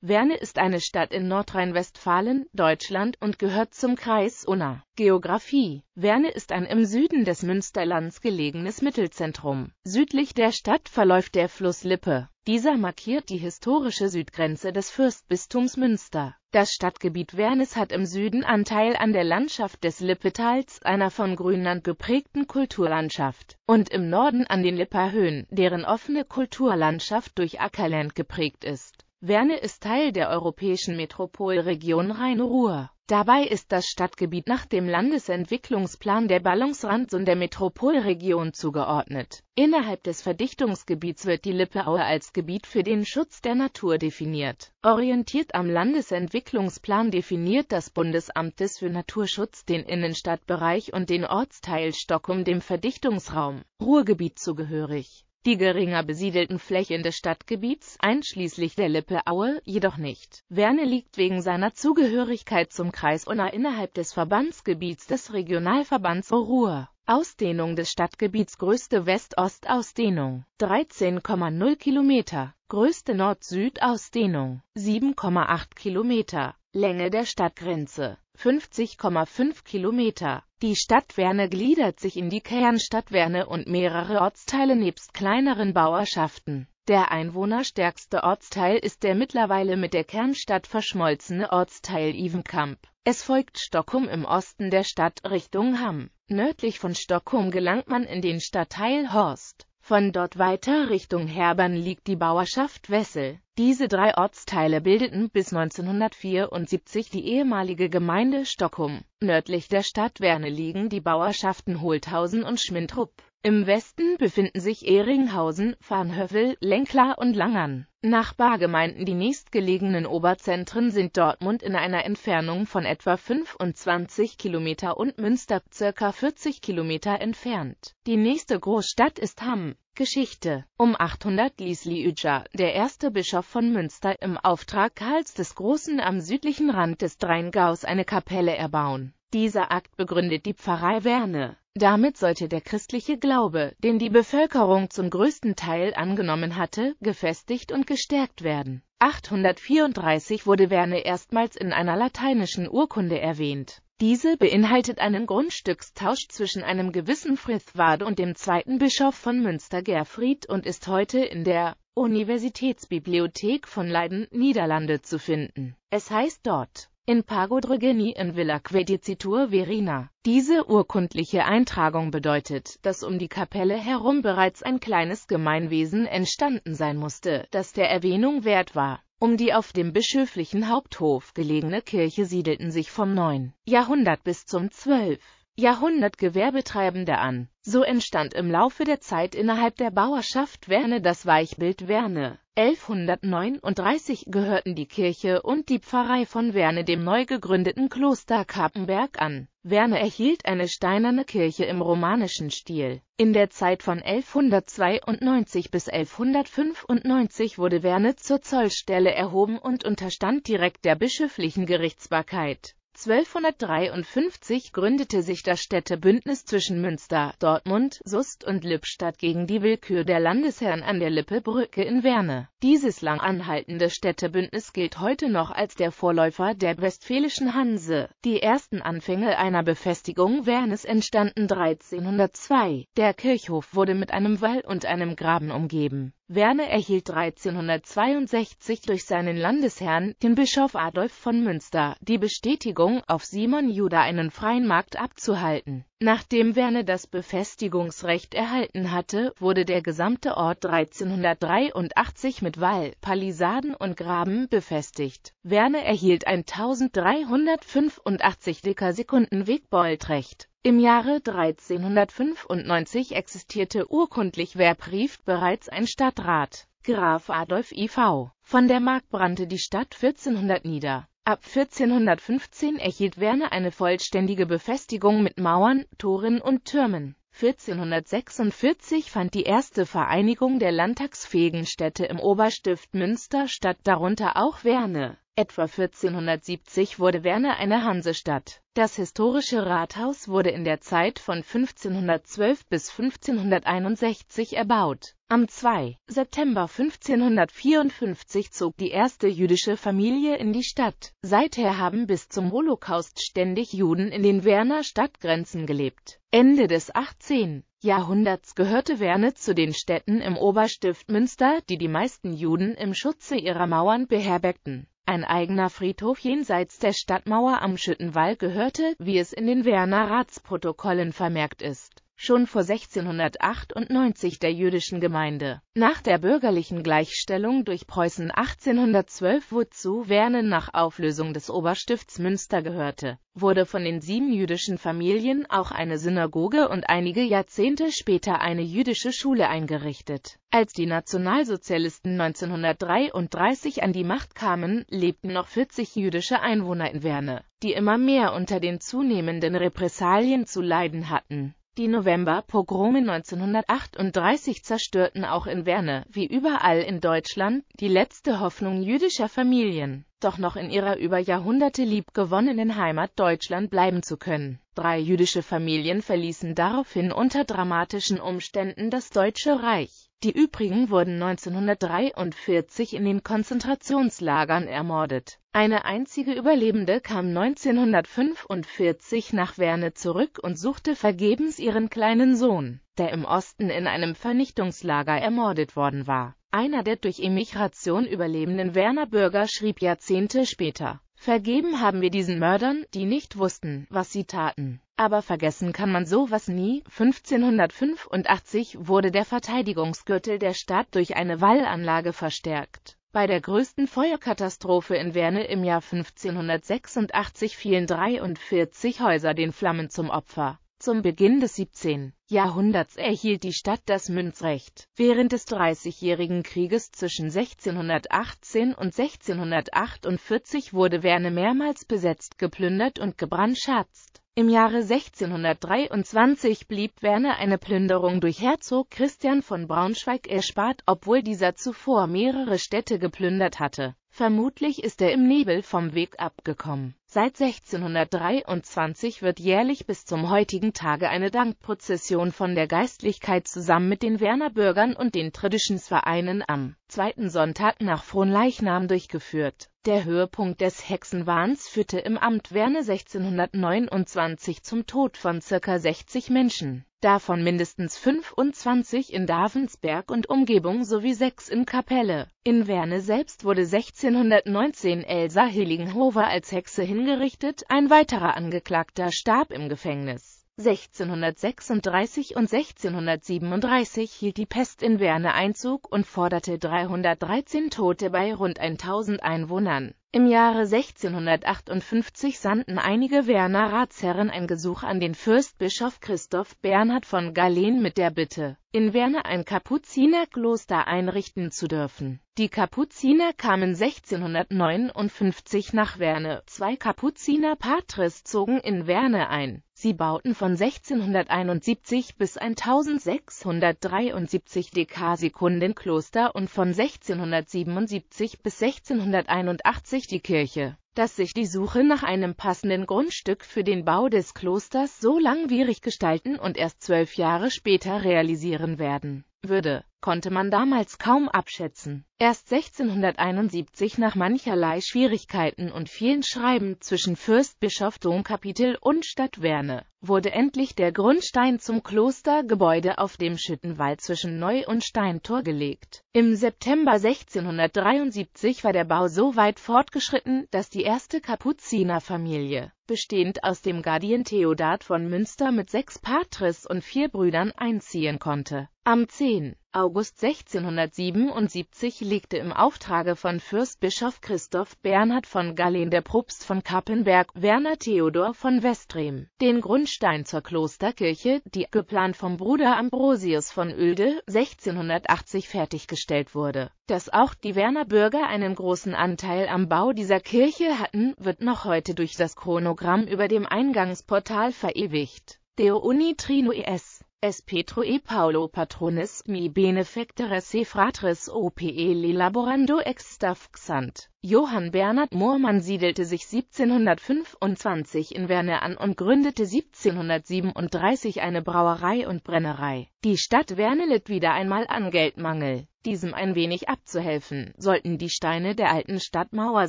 Werne ist eine Stadt in Nordrhein-Westfalen, Deutschland und gehört zum Kreis Unna. Geografie Werne ist ein im Süden des Münsterlands gelegenes Mittelzentrum. Südlich der Stadt verläuft der Fluss Lippe. Dieser markiert die historische Südgrenze des Fürstbistums Münster. Das Stadtgebiet Wernes hat im Süden Anteil an der Landschaft des Lippetals, einer von Grünland geprägten Kulturlandschaft, und im Norden an den Lipper Höhen, deren offene Kulturlandschaft durch Ackerland geprägt ist. Werne ist Teil der europäischen Metropolregion Rhein-Ruhr. Dabei ist das Stadtgebiet nach dem Landesentwicklungsplan der Ballungsrands und der Metropolregion zugeordnet. Innerhalb des Verdichtungsgebiets wird die Lippeaue als Gebiet für den Schutz der Natur definiert. Orientiert am Landesentwicklungsplan definiert das Bundesamt für Naturschutz den Innenstadtbereich und den Ortsteil Stockum dem Verdichtungsraum Ruhrgebiet zugehörig die geringer besiedelten Flächen des Stadtgebiets, einschließlich der Lippe-Aue, jedoch nicht. Werne liegt wegen seiner Zugehörigkeit zum Kreis Unna innerhalb des Verbandsgebiets des Regionalverbands Ruhr. Ausdehnung des Stadtgebiets größte West-Ost-Ausdehnung 13,0 Kilometer, größte Nord-Süd-Ausdehnung 7,8 Kilometer, Länge der Stadtgrenze 50,5 Kilometer. Die Stadt Werne gliedert sich in die Kernstadt Werne und mehrere Ortsteile nebst kleineren Bauerschaften der einwohnerstärkste Ortsteil ist der mittlerweile mit der Kernstadt verschmolzene Ortsteil Ivenkamp. Es folgt Stockholm im Osten der Stadt Richtung Hamm. Nördlich von Stockholm gelangt man in den Stadtteil Horst. Von dort weiter Richtung Herbern liegt die Bauerschaft Wessel. Diese drei Ortsteile bildeten bis 1974 die ehemalige Gemeinde Stockholm. Nördlich der Stadt Werne liegen die Bauerschaften Holthausen und Schmintrup. Im Westen befinden sich Ehringhausen, Farnhövel, Lenklar und Langern. Nachbargemeinden Die nächstgelegenen Oberzentren sind Dortmund in einer Entfernung von etwa 25 Kilometer und Münster circa 40 Kilometer entfernt. Die nächste Großstadt ist Hamm. Geschichte Um 800 ließ Liüja, der erste Bischof von Münster, im Auftrag Karls des Großen am südlichen Rand des Dreingaus eine Kapelle erbauen. Dieser Akt begründet die Pfarrei Werne. Damit sollte der christliche Glaube, den die Bevölkerung zum größten Teil angenommen hatte, gefestigt und gestärkt werden. 834 wurde Werne erstmals in einer lateinischen Urkunde erwähnt. Diese beinhaltet einen Grundstückstausch zwischen einem gewissen Frithward und dem zweiten Bischof von Münster Gerfried und ist heute in der Universitätsbibliothek von Leiden, Niederlande zu finden. Es heißt dort in Pago Pagodregeni in Villa Quedicitur Verina. Diese urkundliche Eintragung bedeutet, dass um die Kapelle herum bereits ein kleines Gemeinwesen entstanden sein musste, das der Erwähnung wert war. Um die auf dem bischöflichen Haupthof gelegene Kirche siedelten sich vom 9. Jahrhundert bis zum 12. Jahrhundert Gewerbetreibende an. So entstand im Laufe der Zeit innerhalb der Bauerschaft Werne das Weichbild Werne. 1139 gehörten die Kirche und die Pfarrei von Werne dem neu gegründeten Kloster Kappenberg an. Werne erhielt eine steinerne Kirche im romanischen Stil. In der Zeit von 1192 bis 1195 wurde Werne zur Zollstelle erhoben und unterstand direkt der bischöflichen Gerichtsbarkeit 1253 gründete sich das Städtebündnis zwischen Münster, Dortmund, Sust und Lippstadt gegen die Willkür der Landesherren an der Lippebrücke in Werne. Dieses lang anhaltende Städtebündnis gilt heute noch als der Vorläufer der westfälischen Hanse. Die ersten Anfänge einer Befestigung Wernes entstanden 1302. Der Kirchhof wurde mit einem Wall und einem Graben umgeben. Werner erhielt 1362 durch seinen Landesherrn, den Bischof Adolf von Münster, die Bestätigung, auf Simon Juda einen freien Markt abzuhalten Nachdem Werne das Befestigungsrecht erhalten hatte, wurde der gesamte Ort 1383 mit Wall, Palisaden und Graben befestigt. Werne erhielt ein 1385 Dicker Sekunden Wegbeutrecht. Im Jahre 1395 existierte urkundlich Werprieft bereits ein Stadtrat. Graf Adolf IV. von der Mark brannte die Stadt 1400 nieder Ab 1415 erhielt Werner eine vollständige Befestigung mit Mauern, Toren und Türmen. 1446 fand die erste Vereinigung der landtagsfähigen Städte im Oberstift Münster statt, darunter auch Werne. Etwa 1470 wurde Werner eine Hansestadt. Das historische Rathaus wurde in der Zeit von 1512 bis 1561 erbaut. Am 2. September 1554 zog die erste jüdische Familie in die Stadt. Seither haben bis zum Holocaust ständig Juden in den Werner Stadtgrenzen gelebt. Ende des 18. Jahrhunderts gehörte Werne zu den Städten im Oberstift Münster, die die meisten Juden im Schutze ihrer Mauern beherbergten. Ein eigener Friedhof jenseits der Stadtmauer am Schüttenwall gehörte, wie es in den Werner Ratsprotokollen vermerkt ist schon vor 1698 der jüdischen Gemeinde. Nach der bürgerlichen Gleichstellung durch Preußen 1812, wozu Wernen nach Auflösung des Oberstifts Münster gehörte, wurde von den sieben jüdischen Familien auch eine Synagoge und einige Jahrzehnte später eine jüdische Schule eingerichtet. Als die Nationalsozialisten 1933 an die Macht kamen, lebten noch 40 jüdische Einwohner in Werne, die immer mehr unter den zunehmenden Repressalien zu leiden hatten. Die November-Pogrome 1938 zerstörten auch in Werne, wie überall in Deutschland, die letzte Hoffnung jüdischer Familien, doch noch in ihrer über Jahrhunderte liebgewonnenen Heimat Deutschland bleiben zu können. Drei jüdische Familien verließen daraufhin unter dramatischen Umständen das Deutsche Reich. Die übrigen wurden 1943 in den Konzentrationslagern ermordet. Eine einzige Überlebende kam 1945 nach Werne zurück und suchte vergebens ihren kleinen Sohn, der im Osten in einem Vernichtungslager ermordet worden war. Einer der durch Emigration überlebenden Werner Bürger schrieb Jahrzehnte später Vergeben haben wir diesen Mördern, die nicht wussten, was sie taten. Aber vergessen kann man sowas nie. 1585 wurde der Verteidigungsgürtel der Stadt durch eine Wallanlage verstärkt. Bei der größten Feuerkatastrophe in Werne im Jahr 1586 fielen 43 Häuser den Flammen zum Opfer. Zum Beginn des 17. Jahrhunderts erhielt die Stadt das Münzrecht. Während des Dreißigjährigen Krieges zwischen 1618 und 1648 wurde Werne mehrmals besetzt, geplündert und gebrandschatzt. Im Jahre 1623 blieb Werne eine Plünderung durch Herzog Christian von Braunschweig erspart, obwohl dieser zuvor mehrere Städte geplündert hatte Vermutlich ist er im Nebel vom Weg abgekommen. Seit 1623 wird jährlich bis zum heutigen Tage eine Dankprozession von der Geistlichkeit zusammen mit den Werner Bürgern und den Traditionsvereinen am zweiten Sonntag nach Fronleichnam durchgeführt. Der Höhepunkt des Hexenwahns führte im Amt Werne 1629 zum Tod von ca. 60 Menschen davon mindestens 25 in Davensberg und Umgebung sowie sechs in Kapelle. In Werne selbst wurde 1619 Elsa Hillinghofer als Hexe hingerichtet, ein weiterer Angeklagter starb im Gefängnis. 1636 und 1637 hielt die Pest in Werne Einzug und forderte 313 Tote bei rund 1000 Einwohnern. Im Jahre 1658 sandten einige Werner Ratsherren ein Gesuch an den Fürstbischof Christoph Bernhard von Galen mit der Bitte, in Werner ein Kapuzinerkloster einrichten zu dürfen. Die Kapuziner kamen 1659 nach Werne, zwei Kapuziner Patres zogen in Werne ein. Sie bauten von 1671 bis 1673 Dekasekundenkloster und von 1677 bis 1681 sich die Kirche dass sich die Suche nach einem passenden Grundstück für den Bau des Klosters so langwierig gestalten und erst zwölf Jahre später realisieren werden würde, konnte man damals kaum abschätzen. Erst 1671 nach mancherlei Schwierigkeiten und vielen Schreiben zwischen Fürstbischof Domkapitel und Stadt Werne, wurde endlich der Grundstein zum Klostergebäude auf dem Schüttenwald zwischen Neu- und Steintor gelegt. Im September 1673 war der Bau so weit fortgeschritten, dass die erste Kapuzinerfamilie bestehend aus dem Guardian Theodat von Münster mit sechs Patres und vier Brüdern einziehen konnte. Am 10. August 1677 legte im Auftrage von Fürstbischof Christoph Bernhard von Galen der Propst von Kappenberg Werner Theodor von Westrem den Grundstein zur Klosterkirche, die, geplant vom Bruder Ambrosius von Oelde, 1680 fertiggestellt wurde. Dass auch die Werner Bürger einen großen Anteil am Bau dieser Kirche hatten, wird noch heute durch das Chronogramm Programm über dem Eingangsportal verewigt. Deo Uni Trino es. Es Petro e Paolo Patronis mi benefectere se fratris ope li laborando extaf xant. Johann Bernhard Moormann siedelte sich 1725 in Werne an und gründete 1737 eine Brauerei und Brennerei. Die Stadt Werne litt wieder einmal an Geldmangel. Diesem ein wenig abzuhelfen, sollten die Steine der alten Stadtmauer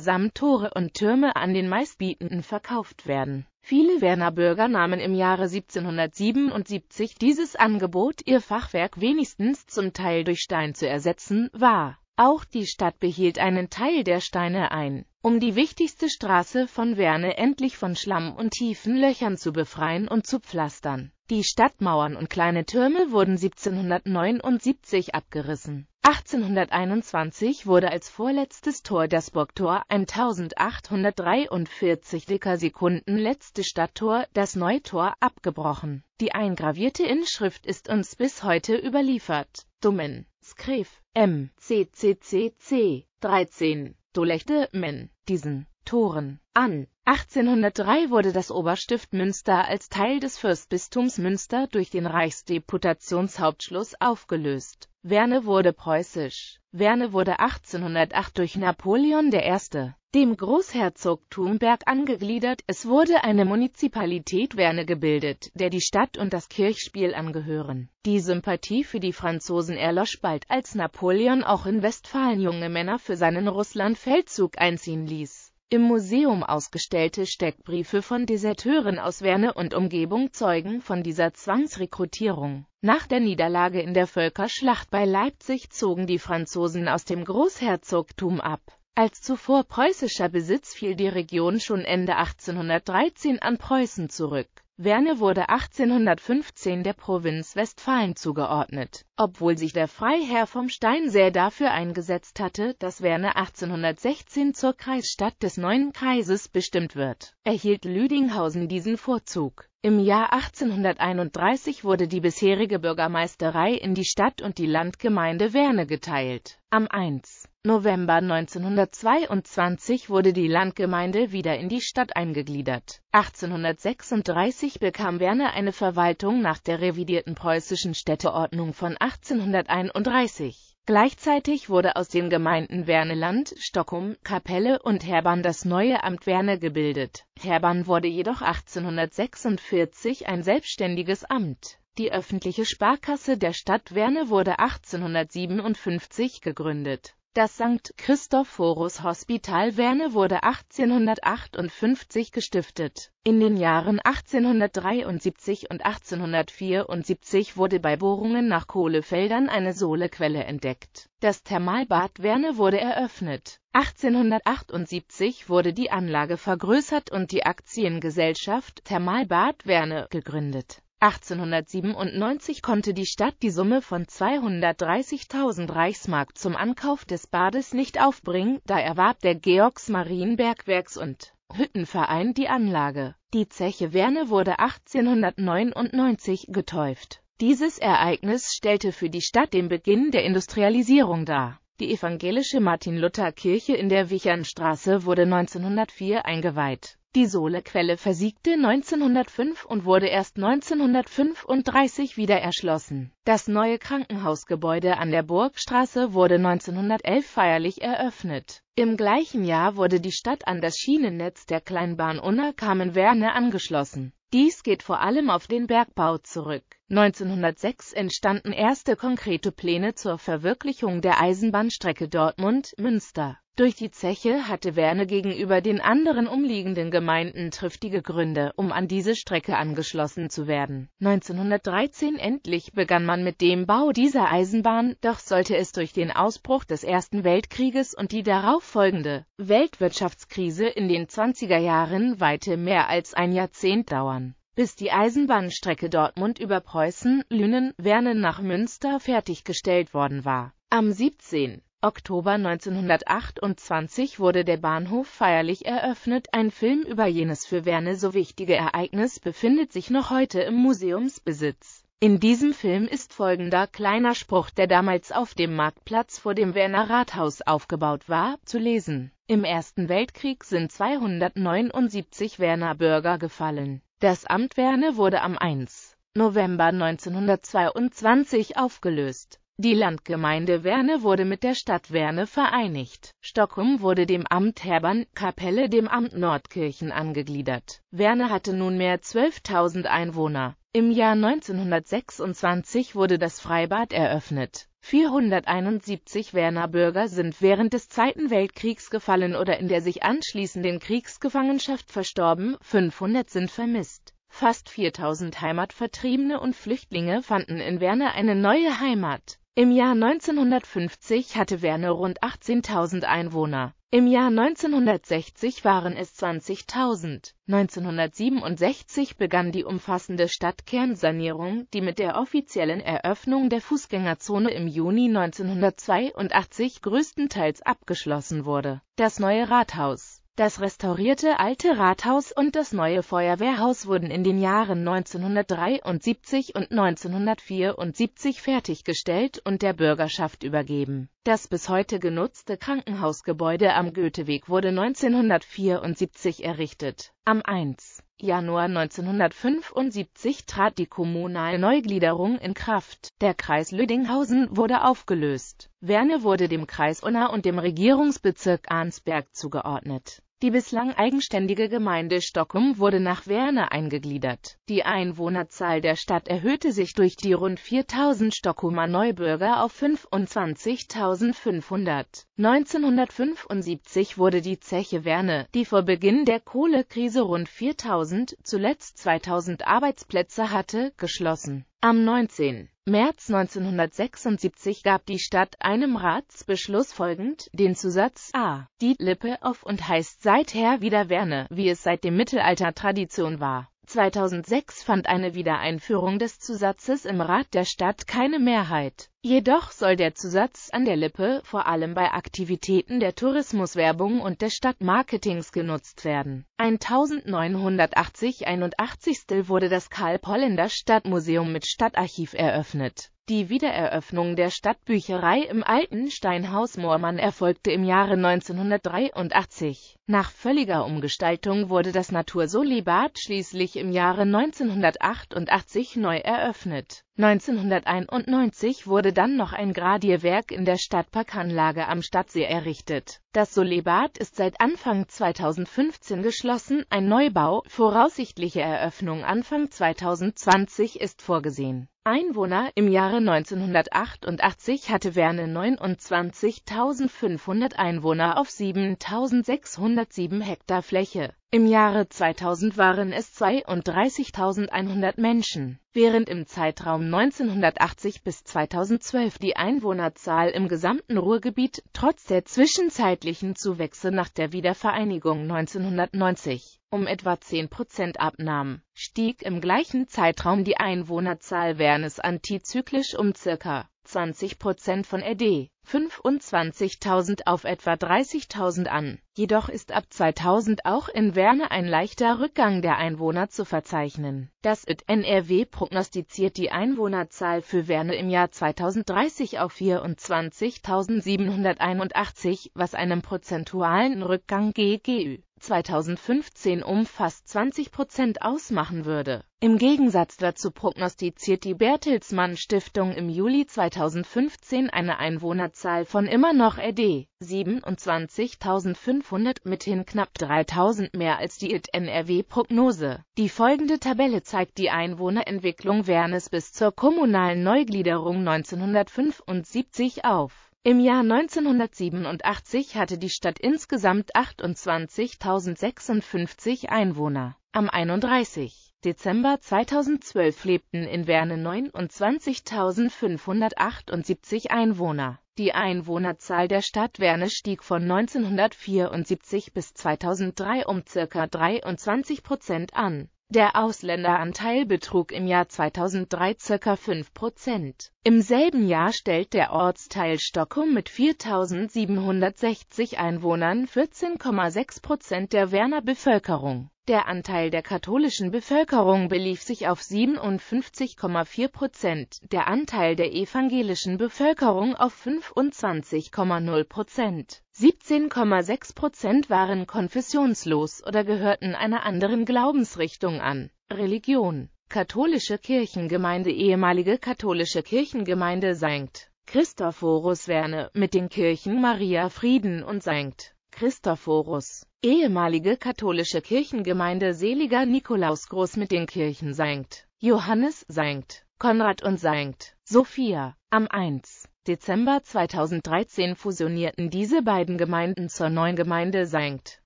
samt Tore und Türme an den meistbietenden verkauft werden. Viele Werner Bürger nahmen im Jahre 1777 dieses Angebot, ihr Fachwerk wenigstens zum Teil durch Stein zu ersetzen, wahr auch die Stadt behielt einen Teil der Steine ein, um die wichtigste Straße von Werne endlich von Schlamm und tiefen Löchern zu befreien und zu pflastern. Die Stadtmauern und kleine Türme wurden 1779 abgerissen. 1821 wurde als vorletztes Tor das Burgtor, 1843 dicker Sekunden letzte Stadttor, das Neutor, abgebrochen. Die eingravierte Inschrift ist uns bis heute überliefert. Dummen. Skrif, M, C, C, C, C, 13, Dolechte, Men, diesen, Toren, an, 1803 wurde das Oberstift Münster als Teil des Fürstbistums Münster durch den Reichsdeputationshauptschluss aufgelöst. Werne wurde preußisch. Werne wurde 1808 durch Napoleon I., dem Großherzogtum Berg angegliedert. Es wurde eine Munizipalität Werne gebildet, der die Stadt und das Kirchspiel angehören. Die Sympathie für die Franzosen erlosch bald, als Napoleon auch in Westfalen junge Männer für seinen Russlandfeldzug einziehen ließ. Im Museum ausgestellte Steckbriefe von Deserteuren aus Werne und Umgebung zeugen von dieser Zwangsrekrutierung. Nach der Niederlage in der Völkerschlacht bei Leipzig zogen die Franzosen aus dem Großherzogtum ab. Als zuvor preußischer Besitz fiel die Region schon Ende 1813 an Preußen zurück Werne wurde 1815 der Provinz Westfalen zugeordnet, obwohl sich der Freiherr vom Stein sehr dafür eingesetzt hatte, dass Werne 1816 zur Kreisstadt des neuen Kreises bestimmt wird, erhielt Lüdinghausen diesen Vorzug. Im Jahr 1831 wurde die bisherige Bürgermeisterei in die Stadt und die Landgemeinde Werne geteilt. Am 1. November 1922 wurde die Landgemeinde wieder in die Stadt eingegliedert. 1836 bekam Werner eine Verwaltung nach der revidierten preußischen Städteordnung von 1831. Gleichzeitig wurde aus den Gemeinden Werneland, Stockholm, Kapelle und Herbern das neue Amt Werne gebildet. Herbern wurde jedoch 1846 ein selbstständiges Amt. Die öffentliche Sparkasse der Stadt Werne wurde 1857 gegründet das St. Christophorus Hospital Werne wurde 1858 gestiftet. In den Jahren 1873 und 1874 wurde bei Bohrungen nach Kohlefeldern eine Sohlequelle entdeckt. Das Thermalbad Werne wurde eröffnet. 1878 wurde die Anlage vergrößert und die Aktiengesellschaft Thermalbad Werne gegründet 1897 konnte die Stadt die Summe von 230.000 Reichsmark zum Ankauf des Bades nicht aufbringen, da erwarb der georgs Georgsmarienbergwerks- und Hüttenverein die Anlage. Die Zeche Werne wurde 1899 getäuft. Dieses Ereignis stellte für die Stadt den Beginn der Industrialisierung dar. Die evangelische Martin-Luther-Kirche in der Wichernstraße wurde 1904 eingeweiht die Solequelle versiegte 1905 und wurde erst 1935 wieder erschlossen. Das neue Krankenhausgebäude an der Burgstraße wurde 1911 feierlich eröffnet. Im gleichen Jahr wurde die Stadt an das Schienennetz der Kleinbahn Unna-Kamen-Werne angeschlossen dies geht vor allem auf den Bergbau zurück. 1906 entstanden erste konkrete Pläne zur Verwirklichung der Eisenbahnstrecke Dortmund-Münster. Durch die Zeche hatte Werne gegenüber den anderen umliegenden Gemeinden triftige Gründe, um an diese Strecke angeschlossen zu werden. 1913 endlich begann man mit dem Bau dieser Eisenbahn, doch sollte es durch den Ausbruch des Ersten Weltkrieges und die darauffolgende Weltwirtschaftskrise in den 20er Jahren weite mehr als ein Jahrzehnt dauern bis die Eisenbahnstrecke Dortmund über Preußen, Lünen, Wernen nach Münster fertiggestellt worden war. Am 17. Oktober 1928 wurde der Bahnhof feierlich eröffnet. Ein Film über jenes für Werne so wichtige Ereignis befindet sich noch heute im Museumsbesitz. In diesem Film ist folgender kleiner Spruch, der damals auf dem Marktplatz vor dem Werner Rathaus aufgebaut war, zu lesen. Im Ersten Weltkrieg sind 279 Werner Bürger gefallen. Das Amt Werne wurde am 1. November 1922 aufgelöst. Die Landgemeinde Werne wurde mit der Stadt Werne vereinigt. Stockholm wurde dem Amt Herbern, Kapelle dem Amt Nordkirchen angegliedert. Werne hatte nunmehr 12.000 Einwohner. Im Jahr 1926 wurde das Freibad eröffnet. 471 Werner Bürger sind während des Zweiten Weltkriegs gefallen oder in der sich anschließenden Kriegsgefangenschaft verstorben, 500 sind vermisst. Fast 4000 Heimatvertriebene und Flüchtlinge fanden in Werner eine neue Heimat. Im Jahr 1950 hatte Werner rund 18.000 Einwohner. Im Jahr 1960 waren es 20.000. 1967 begann die umfassende Stadtkernsanierung, die mit der offiziellen Eröffnung der Fußgängerzone im Juni 1982 größtenteils abgeschlossen wurde. Das neue Rathaus das restaurierte alte Rathaus und das neue Feuerwehrhaus wurden in den Jahren 1973 und 1974 fertiggestellt und der Bürgerschaft übergeben. Das bis heute genutzte Krankenhausgebäude am Goetheweg wurde 1974 errichtet. Am 1. Januar 1975 trat die kommunale Neugliederung in Kraft. Der Kreis Lüdinghausen wurde aufgelöst. Werne wurde dem Kreis Unna und dem Regierungsbezirk Arnsberg zugeordnet die bislang eigenständige Gemeinde Stockholm wurde nach Werne eingegliedert. Die Einwohnerzahl der Stadt erhöhte sich durch die rund 4000 Stockholmer Neubürger auf 25.500. 1975 wurde die Zeche Werne, die vor Beginn der Kohlekrise rund 4000, zuletzt 2000 Arbeitsplätze hatte, geschlossen. Am 19. März 1976 gab die Stadt einem Ratsbeschluss folgend den Zusatz A. Die Lippe auf und heißt seither wieder Werne, wie es seit dem Mittelalter Tradition war 2006 fand eine Wiedereinführung des Zusatzes im Rat der Stadt keine Mehrheit. Jedoch soll der Zusatz an der Lippe vor allem bei Aktivitäten der Tourismuswerbung und des Stadtmarketings genutzt werden. 1980 81 wurde das Karl-Pollender Stadtmuseum mit Stadtarchiv eröffnet. Die Wiedereröffnung der Stadtbücherei im alten Steinhaus Moormann erfolgte im Jahre 1983. Nach völliger Umgestaltung wurde das Natursolibad schließlich im Jahre 1988 neu eröffnet. 1991 wurde dann noch ein Gradierwerk in der Stadtparkanlage am Stadtsee errichtet. Das Solibad ist seit Anfang 2015 geschlossen, ein Neubau, voraussichtliche Eröffnung Anfang 2020 ist vorgesehen. Einwohner im Jahre 1988 hatte Werne 29.500 Einwohner auf 7.600 107 Hektar Fläche. Im Jahre 2000 waren es 32.100 Menschen, während im Zeitraum 1980 bis 2012 die Einwohnerzahl im gesamten Ruhrgebiet trotz der zwischenzeitlichen Zuwächse nach der Wiedervereinigung 1990 um etwa 10 Prozent abnahm, stieg im gleichen Zeitraum die Einwohnerzahl Wernes antizyklisch um ca. 20 Prozent von RD 25.000 auf etwa 30.000 an. Jedoch ist ab 2000 auch in Werne ein leichter Rückgang der Einwohner zu verzeichnen. Das IT NRW prognostiziert die Einwohnerzahl für Werne im Jahr 2030 auf 24.781, was einem prozentualen Rückgang GGÜ 2015 um fast 20 Prozent ausmachen würde. Im Gegensatz dazu prognostiziert die Bertelsmann Stiftung im Juli 2015 eine Einwohnerzahl von immer noch RD 27.500 mithin knapp 3.000 mehr als die IT NRW Prognose. Die folgende Tabelle zeigt die Einwohnerentwicklung Wernes bis zur kommunalen Neugliederung 1975 auf. Im Jahr 1987 hatte die Stadt insgesamt 28.056 Einwohner. Am 31. Dezember 2012 lebten in Werne 29.578 Einwohner. Die Einwohnerzahl der Stadt Werne stieg von 1974 bis 2003 um ca. 23 Prozent an der Ausländeranteil betrug im Jahr 2003 ca. 5%. Im selben Jahr stellt der Ortsteil Stockholm mit 4.760 Einwohnern 14,6% der Werner Bevölkerung der Anteil der katholischen Bevölkerung belief sich auf 57,4 Prozent, der Anteil der evangelischen Bevölkerung auf 25,0 Prozent. 17,6 Prozent waren konfessionslos oder gehörten einer anderen Glaubensrichtung an. Religion Katholische Kirchengemeinde Ehemalige katholische Kirchengemeinde St. Christophorus Werne mit den Kirchen Maria Frieden und St. Christophorus ehemalige katholische Kirchengemeinde Seliger Nikolaus Groß mit den Kirchen St. Johannes, St. Konrad und St. Sophia. Am 1. Dezember 2013 fusionierten diese beiden Gemeinden zur neuen Gemeinde St.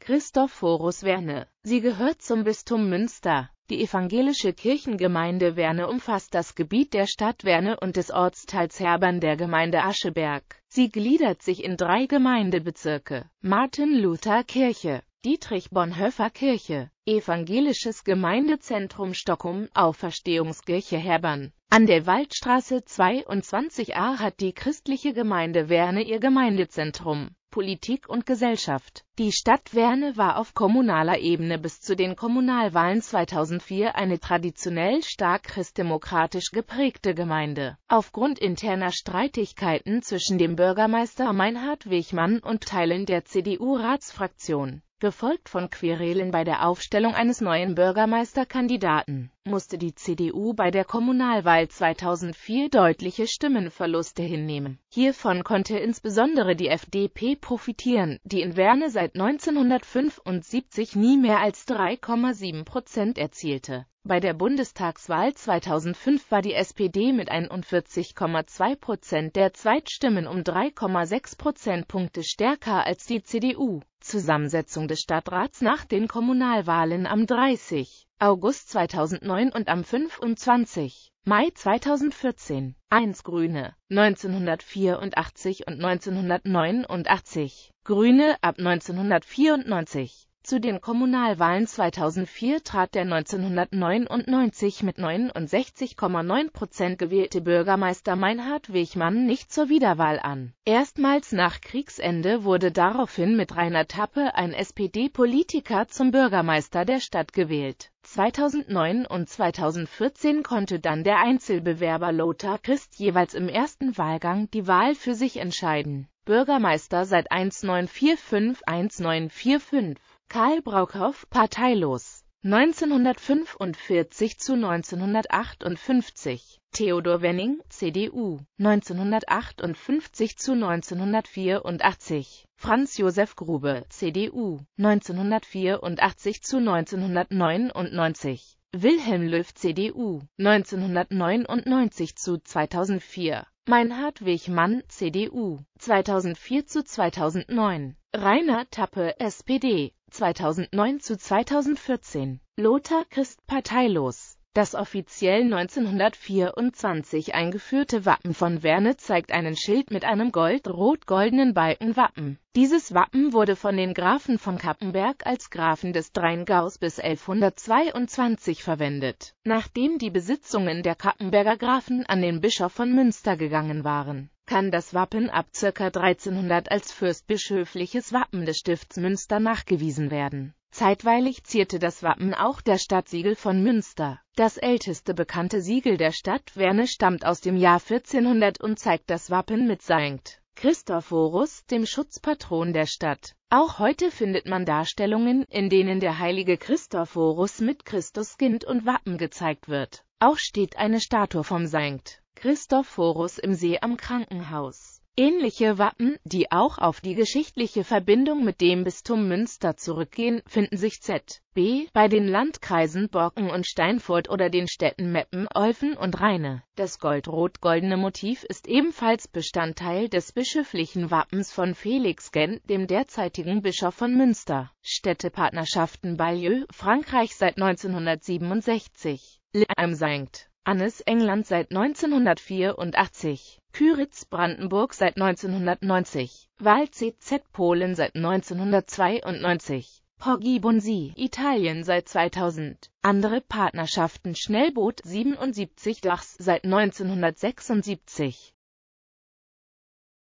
Christophorus Werne. Sie gehört zum Bistum Münster. Die evangelische Kirchengemeinde Werne umfasst das Gebiet der Stadt Werne und des Ortsteils Herbern der Gemeinde Ascheberg. Sie gliedert sich in drei Gemeindebezirke. Martin-Luther-Kirche, Dietrich-Bonhoeffer Kirche, Evangelisches Gemeindezentrum Stockholm, Auferstehungskirche Herbern, an der Waldstraße 22a hat die christliche Gemeinde Werne ihr Gemeindezentrum. Politik und Gesellschaft. Die Stadt Werne war auf kommunaler Ebene bis zu den Kommunalwahlen 2004 eine traditionell stark christdemokratisch geprägte Gemeinde. Aufgrund interner Streitigkeiten zwischen dem Bürgermeister Meinhard Wichmann und Teilen der CDU-Ratsfraktion gefolgt von Querelen bei der Aufstellung eines neuen Bürgermeisterkandidaten, musste die CDU bei der Kommunalwahl 2004 deutliche Stimmenverluste hinnehmen. Hiervon konnte insbesondere die FDP profitieren, die in Werne seit 1975 nie mehr als 3,7 Prozent erzielte. Bei der Bundestagswahl 2005 war die SPD mit 41,2 Prozent der Zweitstimmen um 3,6 Prozentpunkte stärker als die CDU. Zusammensetzung des Stadtrats nach den Kommunalwahlen am 30. August 2009 und am 25. Mai 2014. 1 Grüne 1984 und 1989, Grüne ab 1994. Zu den Kommunalwahlen 2004 trat der 1999 mit 69,9 Prozent gewählte Bürgermeister Meinhard Wegmann nicht zur Wiederwahl an. Erstmals nach Kriegsende wurde daraufhin mit Rainer Tappe ein SPD-Politiker zum Bürgermeister der Stadt gewählt. 2009 und 2014 konnte dann der Einzelbewerber Lothar Christ jeweils im ersten Wahlgang die Wahl für sich entscheiden. Bürgermeister seit 1945 1945 Karl Braukauf parteilos 1945 zu 1958, Theodor Wenning, CDU, 1958 zu 1984, Franz Josef Grube, CDU, 1984 zu 1999, Wilhelm Löw, CDU, 1999 zu 2004 Meinhard Wichmann, CDU, 2004 zu 2009, Rainer Tappe, SPD, 2009 zu 2014, Lothar Christ, parteilos. Das offiziell 1924 eingeführte Wappen von Werne zeigt einen Schild mit einem gold-rot-goldenen Balkenwappen. Dieses Wappen wurde von den Grafen von Kappenberg als Grafen des Dreingaus bis 1122 verwendet, nachdem die Besitzungen der Kappenberger Grafen an den Bischof von Münster gegangen waren kann das Wappen ab ca. 1300 als fürstbischöfliches Wappen des Stifts Münster nachgewiesen werden Zeitweilig zierte das Wappen auch der Stadtsiegel von Münster. Das älteste bekannte Siegel der Stadt Werne stammt aus dem Jahr 1400 und zeigt das Wappen mit Sankt Christophorus, dem Schutzpatron der Stadt. Auch heute findet man Darstellungen, in denen der heilige Christophorus mit Christuskind und Wappen gezeigt wird. Auch steht eine Statue vom Sankt Christophorus im See am Krankenhaus. Ähnliche Wappen, die auch auf die geschichtliche Verbindung mit dem Bistum Münster zurückgehen, finden sich z.B. bei den Landkreisen Borken und Steinfurt oder den Städten Meppen, Olfen und Rheine. Das gold rot goldene Motiv ist ebenfalls Bestandteil des bischöflichen Wappens von Felix Gent, dem derzeitigen Bischof von Münster. Städtepartnerschaften Bayeux, Frankreich seit 1967. Le am Sankt. Annes, England seit 1984 Küritz Brandenburg seit 1990, Wahl CZ Polen seit 1992, Poggi Bonsi Italien seit 2000, andere Partnerschaften Schnellboot 77 Dachs seit 1976,